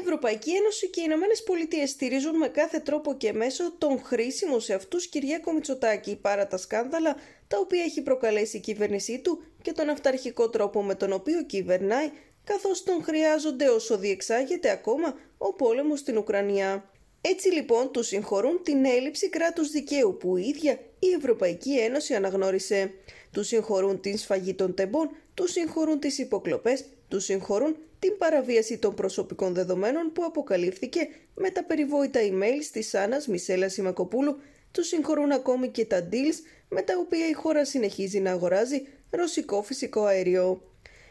Ευρωπαϊκή Ένωση και οι Ηνωμένες Πολιτείες στηρίζουν με κάθε τρόπο και μέσο τον χρήσιμο σε αυτούς Κυριάκο Μητσοτάκη παρά τα σκάνδαλα τα οποία έχει προκαλέσει η κυβέρνησή του και τον αυταρχικό τρόπο με τον οποίο κυβερνάει, καθώς τον χρειάζονται όσο διεξάγεται ακόμα ο πόλεμος στην Ουκρανία. Έτσι λοιπόν τους συγχωρούν την έλλειψη κράτους δικαίου που η ίδια η Ευρωπαϊκή Ένωση αναγνώρισε. Τους συγχωρούν την σφαγή των τεμπών, τους συγχωρούν τις υποκλοπές, τους συγχωρούν την παραβίαση των προσωπικών δεδομένων που αποκαλύφθηκε με τα περιβόητα email της Άννας Μισέλα Σιμακοπούλου, τους συγχωρούν ακόμη και τα deals με τα οποία η χώρα συνεχίζει να αγοράζει ρωσικό φυσικό αέριο.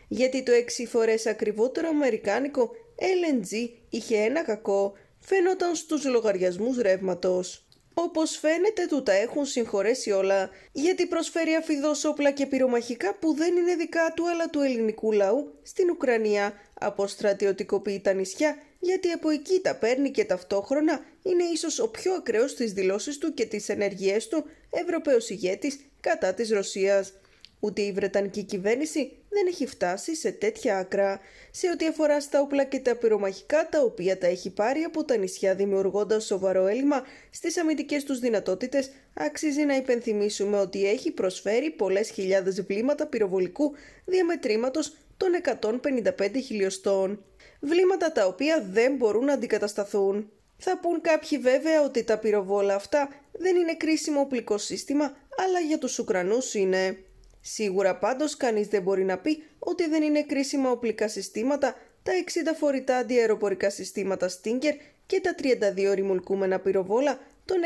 Γιατί το 6 φορές ακριβότερο αμερικάνικο LNG είχε ένα κακό, φαίνονταν στους λογαριασμούς ρεύματος. Όπως φαίνεται του τα έχουν συγχωρέσει όλα, γιατί προσφέρει αφιδό όπλα και πυρομαχικά που δεν είναι δικά του αλλά του ελληνικού λαού στην Ουκρανία, αποστρατιωτικοποιεί τα νησιά, γιατί από εκεί τα παίρνει και ταυτόχρονα είναι ίσως ο πιο ακραίος στις δηλώσεις του και τις ενεργειές του Ευρωπαίος ηγέτης κατά της Ρωσίας. Ούτε η Βρετανική κυβέρνηση δεν έχει φτάσει σε τέτοια άκρα σε ό,τι αφορά στα όπλα και τα πυρομαχικά τα οποία τα έχει πάρει από τα νησιά δημιουργώντας σοβαρό έλλειμμα στις αμυντικές τους δυνατότητες αξίζει να υπενθυμίσουμε ότι έχει προσφέρει πολλές χιλιάδες βλήματα πυροβολικού διαμετρήματος των 155 χιλιοστών. Βλήματα τα οποία δεν μπορούν να αντικατασταθούν. Θα πούν κάποιοι βέβαια ότι τα πυροβόλα αυτά δεν είναι κρίσιμο οπλικό σύστημα, αλλά για τους Ουκρανούς είναι. Σίγουρα πάντως κανείς δεν μπορεί να πει ότι δεν είναι κρίσιμα οπλικά συστήματα τα 60 φορητά αντιαεροπορικά συστήματα Stinger και τα 32 ρημουλκούμενα πυροβόλα των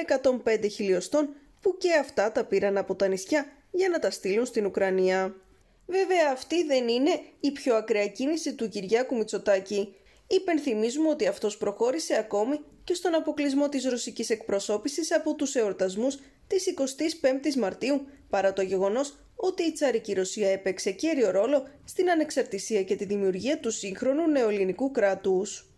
105 χιλιοστών που και αυτά τα πήραν από τα νησιά για να τα στείλουν στην Ουκρανία. Βέβαια αυτή δεν είναι η πιο ακραία κίνηση του Κυριάκου Μητσοτάκη. Υπενθυμίζουμε ότι αυτός προχώρησε ακόμη και στον αποκλεισμό της ρωσικής εκπροσώπησης από τους εορτασμούς της 25ης Μαρτίου, παρά το γεγονός ότι η τσαρική Ρωσία έπαιξε κύριο ρόλο στην ανεξαρτησία και τη δημιουργία του σύγχρονου νεοελληνικού κράτους.